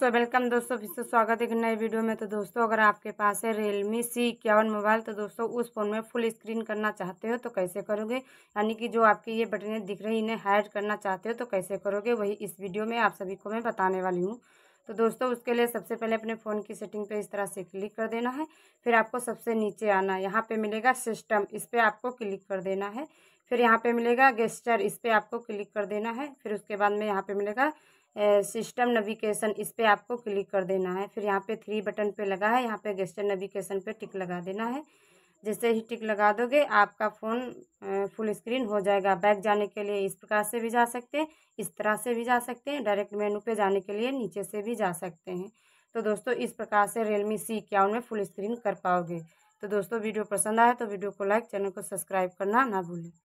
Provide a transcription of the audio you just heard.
so welcome दोस्तों फिर से स्वागत है एक नए वीडियो में तो दोस्तों अगर आपके पास है रियलमी सी इक्यावन मोबाइल तो दोस्तों उस फ़ोन में फुल स्क्रीन करना चाहते हो तो कैसे करोगे यानी कि जो आपके ये बटने दिख रही इन्हें हाइड करना चाहते हो तो कैसे करोगे वही इस वीडियो में आप सभी को मैं बताने वाली हूँ तो दोस्तों उसके लिए सबसे पहले अपने फ़ोन की सेटिंग पे इस तरह से क्लिक कर देना है फिर आपको सबसे नीचे आना है यहाँ पर मिलेगा सिस्टम इस पर आपको क्लिक कर देना है फिर यहाँ पे मिलेगा गेस्टर इस पर आपको क्लिक कर देना है फिर उसके बाद में यहाँ पे मिलेगा सिस्टम नेविगेशन इस पर आपको क्लिक कर देना है फिर यहाँ पे थ्री बटन पे लगा है यहाँ पे गेस्टर नेविगेशन पे टिक लगा देना है जैसे ही टिक लगा दोगे आपका फ़ोन फुल स्क्रीन हो जाएगा बैक जाने के लिए इस प्रकार से भी जा सकते हैं इस तरह से भी जा सकते हैं डायरेक्ट मेनू पे जाने के लिए नीचे से भी जा सकते हैं तो दोस्तों इस प्रकार से रियलमी सी इक्यावन में फुल स्क्रीन कर पाओगे तो दोस्तों वीडियो पसंद आए तो वीडियो को लाइक चैनल को सब्सक्राइब करना ना भूलें